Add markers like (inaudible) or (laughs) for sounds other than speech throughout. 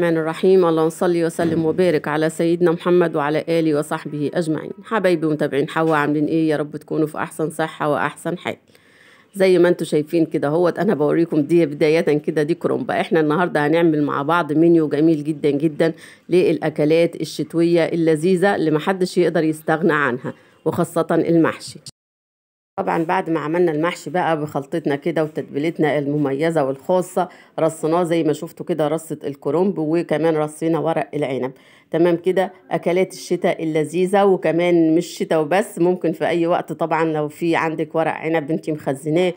الرحمن الرحيم اللهم صل وسلم وبارك على سيدنا محمد وعلى اله وصحبه اجمعين حبايبي ومتابعين حوا عاملين ايه يا رب تكونوا في احسن صحه واحسن حال زي ما انتم شايفين كده اهوت انا بوريكم دي بدايه كده دي كرومبا احنا النهارده هنعمل مع بعض منيو جميل جدا جدا للاكلات الشتويه اللذيذه اللي محدش يقدر يستغنى عنها وخاصه المحشي طبعا بعد ما عملنا المحشي بقى بخلطتنا كده وتتبيلتنا المميزة والخاصة رصيناه زي ما شفتوا كده رصة الكرنب وكمان رصينا ورق العنب تمام كده أكلات الشتاء اللذيذة وكمان مش شتاء وبس ممكن في أي وقت طبعا لو في عندك ورق عنب انت مخزناه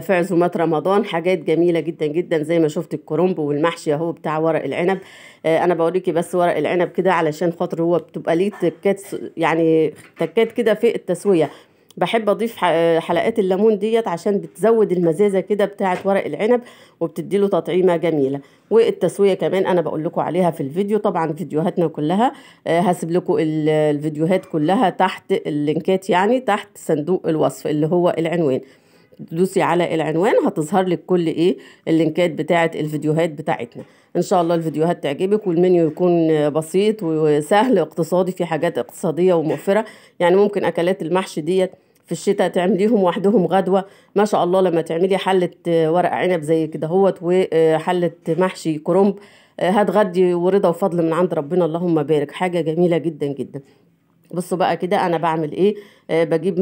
في عزومات رمضان حاجات جميلة جدا جدا زي ما شفت الكرنب والمحشي أهو بتاع ورق العنب آه، أنا بوريكي بس ورق العنب كده علشان خاطر هو بتبقى ليه تكات يعني تكات كده في التسوية بحب اضيف حلقات الليمون ديت عشان بتزود المزازه كده بتاعه ورق العنب وبتديله تطعيمه جميله والتسويه كمان انا بقول لكم عليها في الفيديو طبعا فيديوهاتنا كلها آه، هسيب لكم الفيديوهات كلها تحت اللينكات يعني تحت صندوق الوصف اللي هو العنوان دوسي على العنوان هتظهر لك كل ايه اللينكات بتاعه الفيديوهات بتاعتنا ان شاء الله الفيديوهات تعجبك والمنيو يكون بسيط وسهل اقتصادي في حاجات اقتصاديه وموفره يعني ممكن اكلات المحشي ديت في الشتاء تعمليهم وحدهم غدوه ما شاء الله لما تعملي حله آه، ورق عنب زي كده هوت وحله آه، محشي كرنب آه، هتغدي ورضا وفضل من عند ربنا اللهم بارك حاجه جميله جدا جدا بصوا بقى كده انا بعمل ايه بجيب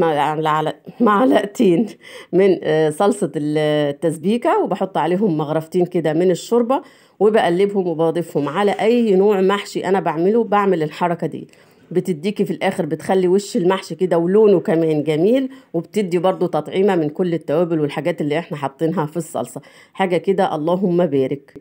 معلقتين من صلصه التسبيكه وبحط عليهم مغرفتين كده من الشوربه وبقلبهم وبضيفهم على اي نوع محشي انا بعمله بعمل الحركه دي بتديكي في الاخر بتخلي وش المحشي كده ولونه كمان جميل وبتدي برضو تطعيمه من كل التوابل والحاجات اللي احنا حاطينها في الصلصه حاجه كده اللهم بارك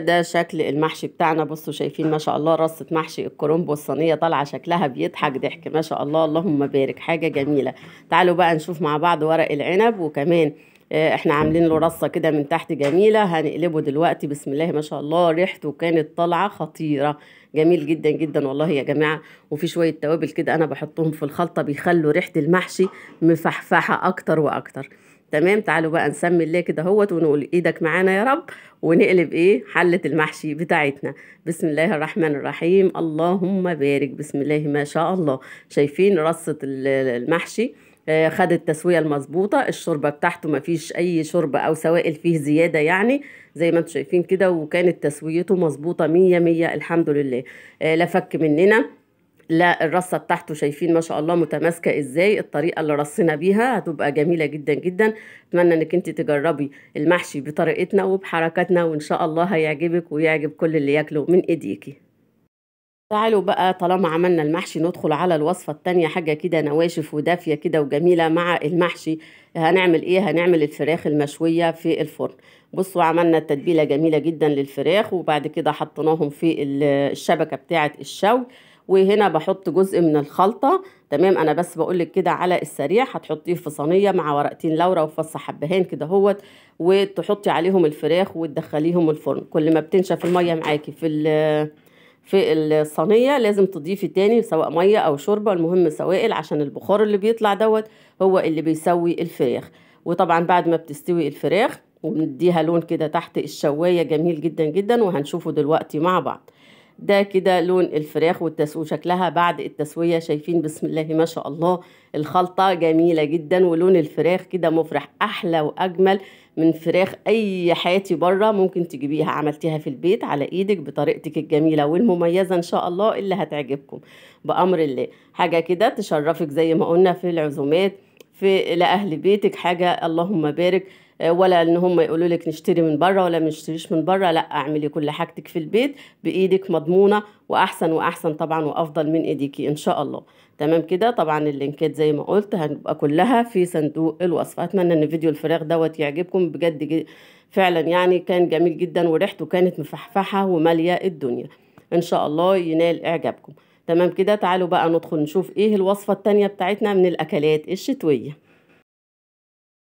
ده شكل المحشي بتاعنا بصوا شايفين ما شاء الله رصة محشي الكرنب والصينية طالعة شكلها بيضحك ضحك ما شاء الله اللهم بارك حاجة جميلة تعالوا بقى نشوف مع بعض ورق العنب وكمان آه، احنا عاملين له رصه كده من تحت جميله هنقلبه دلوقتي بسم الله ما شاء الله ريحته كانت طالعه خطيره جميل جدا جدا والله يا جماعه وفي شويه توابل كده انا بحطهم في الخلطه بيخلوا ريحه المحشي مفحفحه اكتر واكتر تمام تعالوا بقى نسمي الله كده اهوت ونقول ايدك معانا يا رب ونقلب ايه حله المحشي بتاعتنا بسم الله الرحمن الرحيم اللهم بارك بسم الله ما شاء الله شايفين رصه المحشي آه، خد التسويه المظبوطه الشوربه بتاعته ما فيش اي شوربه او سوائل فيه زياده يعني زي ما انتم شايفين كده وكانت تسويته مظبوطه مية مية الحمد لله آه، لا فك مننا لا الرصة بتاعته شايفين ما شاء الله متماسكة ازاي الطريقة اللي رصينا بيها هتبقى جميلة جدا جدا اتمنى انك انت تجربي المحشي بطريقتنا وبحركاتنا وان شاء الله هيعجبك ويعجب كل اللي ياكله من ايديكي تعالوا بقى طالما عملنا المحشي ندخل على الوصفة التانية حاجة كده نواشف ودافية كده وجميلة مع المحشي هنعمل ايه هنعمل الفراخ المشوية في الفرن بصوا عملنا تتبيلة جميلة جدا للفراخ وبعد كده حطيناهم في الشبكة بتاعة الشوي وهنا بحط جزء من الخلطة تمام انا بس بقولك كده على السريع هتحطيه في صينية مع ورقتين لورا وفص حبهان كده هوت وتحطي عليهم الفراخ وتدخليهم الفرن كل ما بتنشف المية معاكي في في الصينية لازم تضيفي تاني سواء مية أو شوربة المهم سوائل عشان البخار اللي بيطلع دوت هو اللي بيسوي الفراخ وطبعا بعد ما بتستوي الفراخ وبنديها لون كده تحت الشواية جميل جدا جدا وهنشوفه دلوقتي مع بعض ده كده لون الفراخ والتسوية شكلها بعد التسوية شايفين بسم الله ما شاء الله الخلطة جميلة جدا ولون الفراخ كده مفرح أحلى وأجمل من فراخ أي حياتي بره ممكن تجيبيها عملتيها في البيت على إيدك بطريقتك الجميلة والمميزة إن شاء الله اللي هتعجبكم بأمر الله حاجة كده تشرفك زي ما قلنا في العزومات في لأهل بيتك حاجة اللهم بارك آه، ولا ان هم يقولوا لك نشتري من بره ولا ما نشتريش من بره لا اعملي كل حاجتك في البيت بايدك مضمونه واحسن واحسن طبعا وافضل من ايديكي ان شاء الله تمام كده طبعا اللينكات زي ما قلت هتبقى كلها في صندوق الوصف اتمنى ان فيديو الفراغ دوت يعجبكم بجد فعلا يعني كان جميل جدا وريحته كانت مفحفحه وماليه الدنيا ان شاء الله ينال اعجابكم تمام كده تعالوا بقى ندخل نشوف ايه الوصفة التانية بتاعتنا من الاكلات الشتوية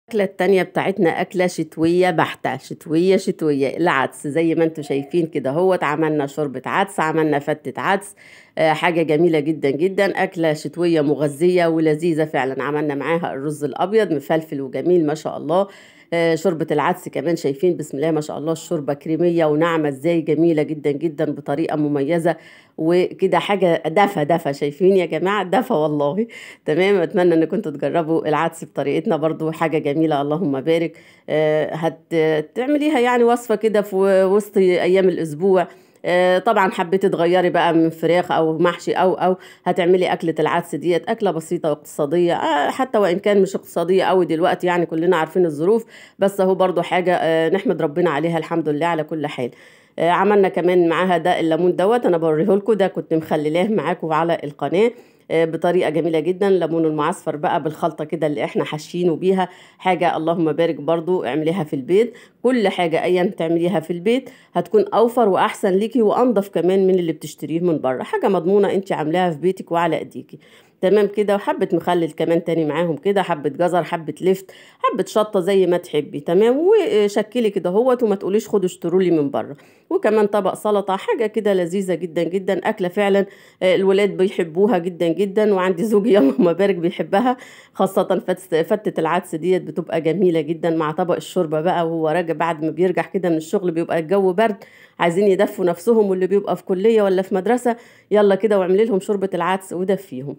الأكلة التانية بتاعتنا أكلة شتوية بحتة شتوية شتوية العدس زي ما انتم شايفين كده هو عملنا شوربة عدس عملنا فتة عدس آه، حاجة جميلة جدا جدا أكلة شتوية مغذية ولذيذة فعلا عملنا معاها الرز الأبيض مفلفل وجميل ما شاء الله آه، شوربه العدس كمان شايفين بسم الله ما شاء الله الشوربه كريميه وناعمه ازاي جميله جدا جدا بطريقه مميزه وكده حاجه دفى دفى شايفين يا جماعه دفى والله (laughs) تمام اتمنى ان كنتوا تجربوا العدس بطريقتنا برضو حاجه جميله اللهم بارك هتعمليها آه، يعني وصفه كده في وسط ايام الاسبوع آه، طبعا حبيتي تغيري بقى من فراخ او محشي او او هتعملي اكله العدس ديت اكله بسيطه واقتصاديه آه، حتى وان كان مش اقتصاديه قوي دلوقتي يعني كلنا عارفين الظروف بس اهو برضو حاجه آه، نحمد ربنا عليها الحمد لله على كل حال عملنا كمان معاها ده الليمون دوت انا بوريه لكم ده كنت مخلياه معاكم على القناه آه، بطريقه جميله جدا ليمون المعصفر بقى بالخلطه كده اللي احنا حاشينه بيها حاجه اللهم بارك برضو اعمليها في البيت كل حاجه ايا تعمليها في البيت هتكون اوفر واحسن ليكي وانضف كمان من اللي بتشتريه من بره حاجه مضمونه انت عاملاها في بيتك وعلى ايديكي تمام كده وحبة مخلل كمان تاني معاهم كده حبة جزر حبة لفت حبة شطة زي ما تحبي تمام وشكلي كده اهوت وما تقوليش خدوا اشتروا لي من بره وكمان طبق سلطة حاجة كده لذيذة جدا جدا أكلة فعلا آه، الولاد بيحبوها جدا جدا وعندي زوجي يلا بارك بيحبها خاصة فتة العدس ديت بتبقى جميلة جدا مع طبق الشوربة بقى وهو راجع بعد ما بيرجع كده من الشغل بيبقى الجو برد عايزين يدفوا نفسهم واللي بيبقى في كلية ولا في مدرسة يلا كده واعملي لهم شوربة العدس ودفيهم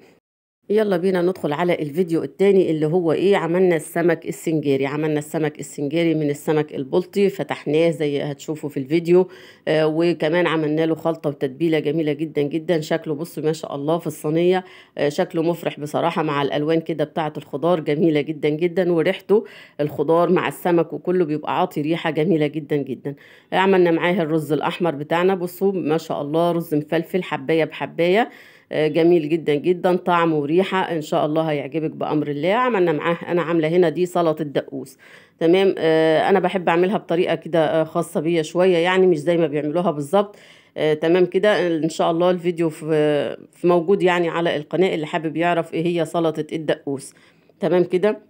يلا بينا ندخل على الفيديو التاني اللي هو ايه عملنا السمك السنجاري عملنا السمك السنجاري من السمك البلطي فتحناه زي هتشوفوا في الفيديو آه وكمان عملنا له خلطه وتتبيله جميله جدا جدا شكله بص ما شاء الله في الصينيه آه شكله مفرح بصراحه مع الالوان كده بتاعه الخضار جميله جدا جدا وريحته الخضار مع السمك وكله بيبقى عاطي ريحه جميله جدا جدا عملنا معاه الرز الاحمر بتاعنا بصوا ما شاء الله رز مفلفل حبايه بحبايه آه، جميل جدا جدا طعم وريحه ان شاء الله هيعجبك بامر الله عملنا معاه انا عامله هنا دي سلطه الدقوس تمام آه، انا بحب اعملها بطريقه كده آه، خاصه بيا شويه يعني مش زي ما بيعملوها بالظبط تمام كده ان شاء الله الفيديو في موجود يعني على القناه اللي حابب يعرف ايه هي سلطه الدقوس تمام كده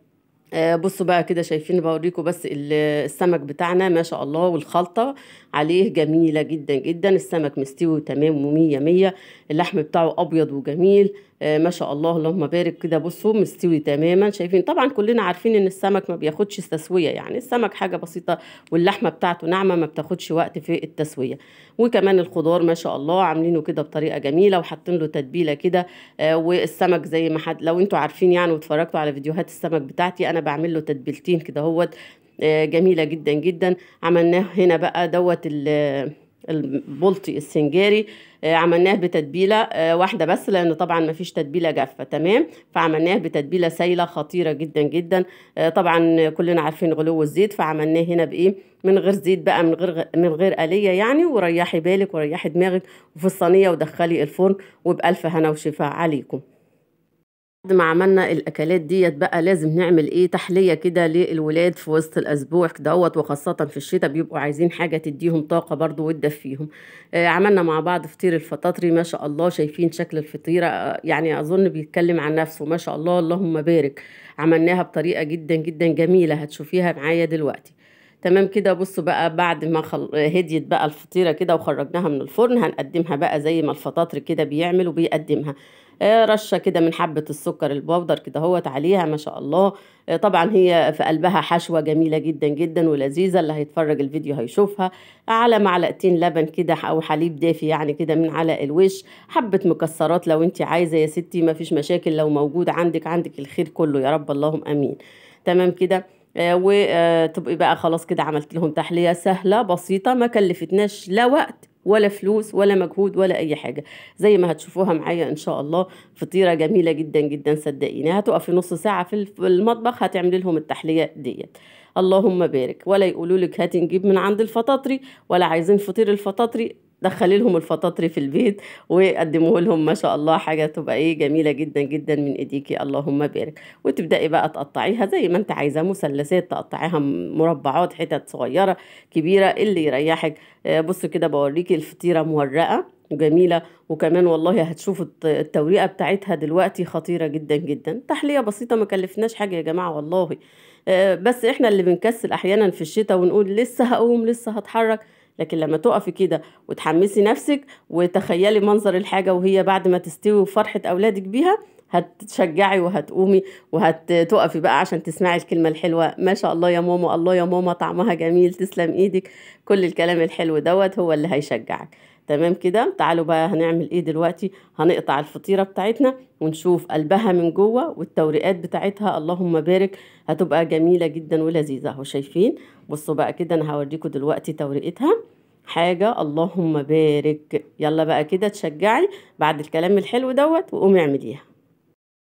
آه، بصوا بقى كده شايفين بوريكم بس السمك بتاعنا ما شاء الله والخلطة عليه جميلة جدا جدا السمك مستوي تمام ومية مية اللحم بتاعه أبيض وجميل آه، ما شاء الله اللهم بارك كده بصوا مستوي تماما شايفين طبعا كلنا عارفين ان السمك ما بياخدش تسويه يعني السمك حاجه بسيطه واللحمه بتاعته ناعمه ما بتاخدش وقت في التسويه وكمان الخضار ما شاء الله عاملينه كده بطريقه جميله وحاطين له تتبيله كده آه والسمك زي ما حد لو انتوا عارفين يعني واتفرجتوا على فيديوهات السمك بتاعتي انا بعمل له تتبيلتين كده اهوت آه، جميله جدا جدا عملناه هنا بقى دوت البلطي السنجاري آه، عملناه بتتبيله آه، واحده بس لان طبعا ما فيش تتبيله جافه تمام فعملناه بتتبيله سايله خطيره جدا جدا آه، طبعا كلنا عارفين غلو الزيت فعملناه هنا بايه من غير زيت بقى من غير من غير آلية يعني وريحي بالك وريحي دماغك وفي الصينيه ودخلي الفرن وبألف هنا وشفاء عليكم بعد ما عملنا الاكلات ديت بقى لازم نعمل ايه تحليه كده للولاد في وسط الاسبوع دوت وخاصه في الشتاء بيبقوا عايزين حاجه تديهم طاقه برضو وتدفيهم آه عملنا مع بعض فطير الفطاطري ما شاء الله شايفين شكل الفطيره آه يعني اظن بيتكلم عن نفسه ما شاء الله اللهم بارك عملناها بطريقه جدا جدا جميله هتشوفيها معايا دلوقتي تمام كده بصوا بقى بعد ما خل... هديت بقى الفطيره كده وخرجناها من الفرن هنقدمها بقى زي ما الفطاطري كده بيعمل وبيقدمها آه، رشه كده من حبه السكر البودر كده اهوت عليها ما شاء الله آه، طبعا هي في قلبها حشوه جميله جدا جدا ولذيذه اللي هيتفرج الفيديو هيشوفها على معلقتين لبن كده او حليب دافي يعني كده من على الوش حبه مكسرات لو انت عايزه يا ستي مفيش مشاكل لو موجود عندك عندك الخير كله يا رب اللهم امين تمام كده آه، وتبقي بقى خلاص كده عملت لهم تحليه سهله بسيطه ما كلفتناش لا وقت ولا فلوس ولا مجهود ولا اي حاجه زي ما هتشوفوها معايا ان شاء الله فطيره جميله جدا جدا صدقيني هتقف في نص ساعه في المطبخ هتعمل لهم التحليه ديت اللهم بارك ولا يقولوا لك هاتي نجيب من عند الفطاطري ولا عايزين فطير الفطاطري دخلي لهم الفطاطري في البيت وقدموه لهم ما شاء الله حاجه تبقى ايه جميله جدا جدا من ايديكي اللهم بارك وتبداي بقى تقطعيها زي ما انت عايزه مثلثات تقطعيها مربعات حتت صغيره كبيره اللي يريحك آه، بصوا كده بوريكي الفطيره مورقه وجميله وكمان والله هتشوفوا التوريقه بتاعتها دلوقتي خطيره جدا جدا تحليه بسيطه ما كلفناش حاجه يا جماعه والله آه، بس احنا اللي بنكسل احيانا في الشتاء ونقول لسه هقوم لسه هتحرك لكن لما تقفي كده وتحمسي نفسك وتخيلي منظر الحاجه وهي بعد ما تستوي وفرحه اولادك بيها هتشجعي وهتقومي وهتقفي بقى عشان تسمعي الكلمة الحلوة ما شاء الله يا ماما الله يا ماما طعمها جميل تسلم ايدك كل الكلام الحلو دوت هو اللي هيشجعك تمام كده تعالوا بقى هنعمل ايه دلوقتي هنقطع الفطيره بتاعتنا ونشوف قلبها من جوه والتوريقات بتاعتها اللهم بارك هتبقى جميله جدا ولذيذه اهو شايفين بصوا بقى كده انا هوريكم دلوقتي توريقتها حاجه اللهم بارك يلا بقى كده تشجعي بعد الكلام الحلو دوت وقومي اعمليها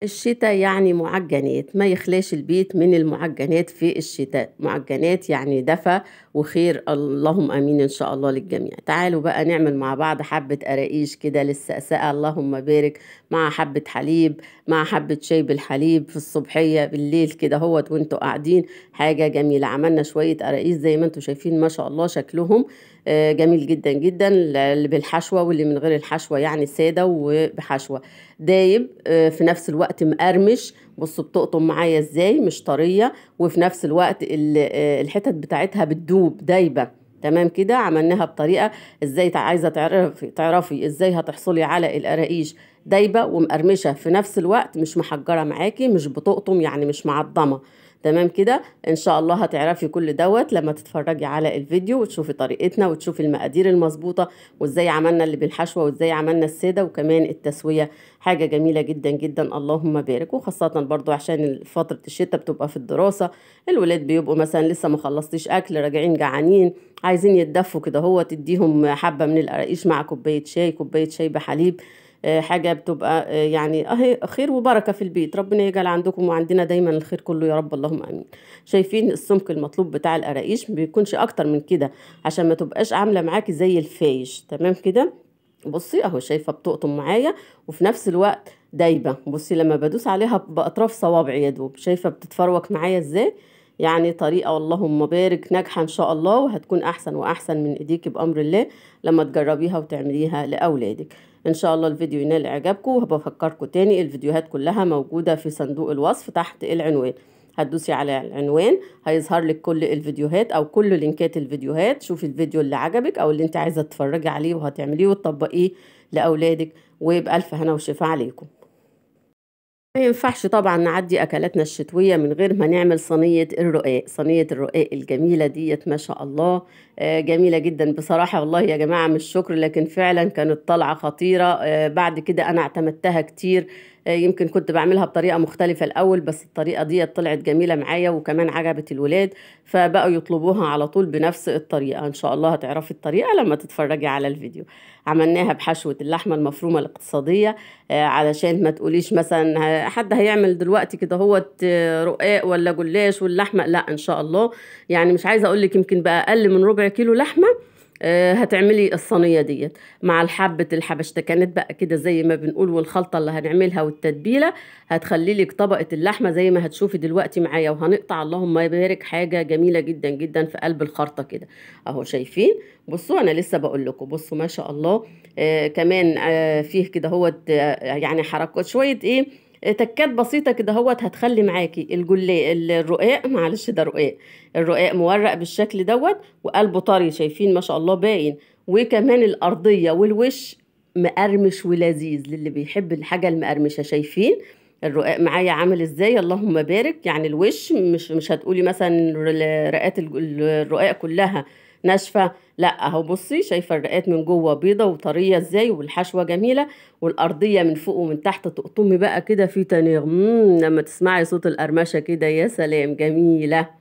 الشتاء يعني معجنات ما يخلاش البيت من المعجنات في الشتاء معجنات يعني دفى وخير اللهم امين ان شاء الله للجميع تعالوا بقى نعمل مع بعض حبة قراقيش كده للسقساء اللهم بارك مع حبة حليب مع حبة شاي بالحليب في الصبحية بالليل كده هوت وانتوا قاعدين حاجة جميلة عملنا شوية قراقيش زي ما انتوا شايفين ما شاء الله شكلهم آه، جميل جدا جدا اللي بالحشوه واللي من غير الحشوه يعني ساده وبحشوه دايب آه، في نفس الوقت مقرمش بصوا بتقطم معايا ازاي مش طريه وفي نفس الوقت آه، الحتت بتاعتها بتدوب دايبه تمام كده عملناها بطريقه ازاي عايزه تعرفي تعرفي ازاي هتحصلي على القراقيش دايبه ومقرمشه في نفس الوقت مش محجره معاكي مش بتقطم يعني مش معضمه تمام كده ان شاء الله هتعرفي كل دوت لما تتفرجي على الفيديو وتشوفي طريقتنا وتشوفي المقادير المظبوطه وازاي عملنا اللي بالحشوه وازاي عملنا الساده وكمان التسويه حاجه جميله جدا جدا اللهم بارك وخاصه برضو عشان فتره الشتاء بتبقى في الدراسه الولاد بيبقوا مثلا لسه ما خلصتيش اكل راجعين جعانين عايزين يتدفوا كده هو تديهم حبه من القراقيش مع كوبايه شاي كوبايه شاي بحليب آه، حاجة بتبقى آه، يعني أهي خير وبركة في البيت ربنا يجعل عندكم وعندنا دايما الخير كله يا رب اللهم آمين شايفين السمك المطلوب بتاع القراقيش بيكونش أكتر من كده عشان ما تبقاش عاملة معاكي زي الفايش تمام كده بصي اهو شايفه بتقطم معايا وفي نفس الوقت دايبه بصي لما بدوس عليها باطراف صوابعي يا دوب شايفه بتتفروك معايا ازاي يعني طريقه اللهم بارك ناجحه ان شاء الله وهتكون احسن واحسن من ايديك بامر الله لما تجربيها وتعمليها لاولادك ان شاء الله الفيديو ينال اعجابكم وبفكركم تاني الفيديوهات كلها موجوده في صندوق الوصف تحت العنوان هتدوسي على العنوان هيظهر لك كل الفيديوهات او كل لينكات الفيديوهات شوفي الفيديو اللي عجبك او اللي انت عايزه تتفرجي عليه وهتعمليه وتطبقيه لاولادك وبالف هنا وشفاء عليكم ما ينفعش طبعا نعدي اكلاتنا الشتويه من غير ما نعمل صينيه الرقاق صينيه الرقاق الجميله ديت ما شاء الله آه، جميله جدا بصراحه والله يا جماعه مش شكر لكن فعلا كانت طالعه خطيره آه، بعد كده انا اعتمدتها كتير آه، يمكن كنت بعملها بطريقه مختلفه الاول بس الطريقه دي طلعت جميله معايا وكمان عجبت الولاد فبقوا يطلبوها على طول بنفس الطريقه ان شاء الله هتعرفي الطريقه لما تتفرجي على الفيديو عملناها بحشوه اللحمه المفرومه الاقتصاديه آه، علشان ما تقوليش مثلا حد هيعمل دلوقتي كده هو آه، رقاق ولا جلاش واللحمه لا ان شاء الله يعني مش عايزه اقول لك يمكن باقل من ربع كيلو لحمه آه، هتعملي الصينيه ديت مع الحبه الحبشتكنات كانت بقى كده زي ما بنقول والخلطه اللي هنعملها والتتبيله هتخلي لك طبقه اللحمه زي ما هتشوفي دلوقتي معايا وهنقطع اللهم يبارك حاجه جميله جدا جدا في قلب الخرطه كده اهو شايفين بصوا انا لسه بقول لكم بصوا ما شاء الله آه كمان آه فيه كده هو يعني حركات شويه ايه تكات بسيطه كده هوت هتخلي معاكي الجلي الرقاق معلش ده رقاق الرقاق مورق بالشكل دوت وقلبه طري شايفين ما شاء الله باين وكمان الارضيه والوش مقرمش ولذيذ للي بيحب الحاجه المقرمشه شايفين الرقاق معايا عامل ازاي اللهم بارك يعني الوش مش مش هتقولي مثلا رقات الرقاق كلها ناشفه لا اهو بصي شايفه الرقات من جوه بيضه وطريه ازاي والحشوه جميله والارضيه من فوق ومن تحت تقطمي بقى كده في تنير لما تسمعي صوت القرمشه كده يا سلام جميله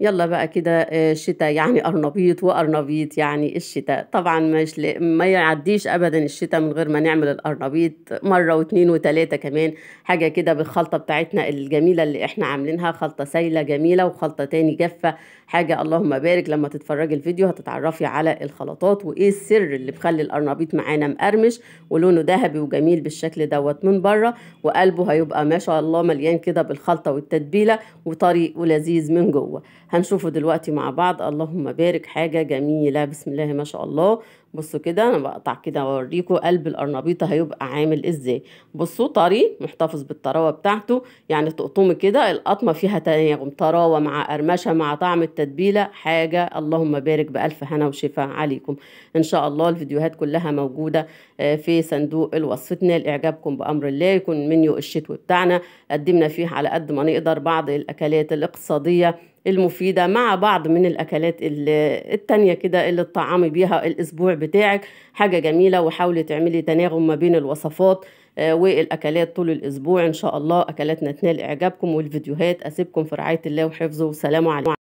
يلا بقى كده آه، شتاء يعني قرنبيط وقرنبيط يعني الشتاء طبعا مش ل... ما يعديش ابدا الشتاء من غير ما نعمل القرنبيط مره واتنين وثلاثه كمان حاجه كده بالخلطه بتاعتنا الجميله اللي احنا عاملينها خلطه سايله جميله وخلطه تاني جافه حاجه اللهم بارك لما تتفرجي الفيديو هتتعرفي على الخلطات وايه السر اللي مخلي القرنبيط معانا مقرمش ولونه ذهبي وجميل بالشكل دوت من بره وقلبه هيبقى ما شاء الله مليان كده بالخلطه والتتبيله وطري ولذيذ من جوه هنشوفه دلوقتي مع بعض اللهم بارك حاجة جميلة بسم الله ما شاء الله بصوا كده انا بقطع كده اوريكم قلب القرنبيطه هيبقى عامل ازاي بصوا طري محتفظ بالطراوه بتاعته يعني تقطمه كده القطمه فيها تناغم يعني طراوه مع قرمشه مع طعم التتبيله حاجه اللهم بارك بالف هنا وشفاء عليكم ان شاء الله الفيديوهات كلها موجوده آه، في صندوق الوصف نال اعجابكم بامر الله يكون منيو الشتوي بتاعنا قدمنا فيه على قد ما نقدر بعض الاكلات الاقتصاديه المفيدة مع بعض من الأكلات التانية كده اللي تطعمي بيها الأسبوع بتاعك حاجة جميلة وحاولي تعملي تناغم ما بين الوصفات آه، والأكلات طول الأسبوع إن شاء الله أكلاتنا تنال إعجابكم والفيديوهات أسيبكم في رعاية الله وحفظه والسلام عليكم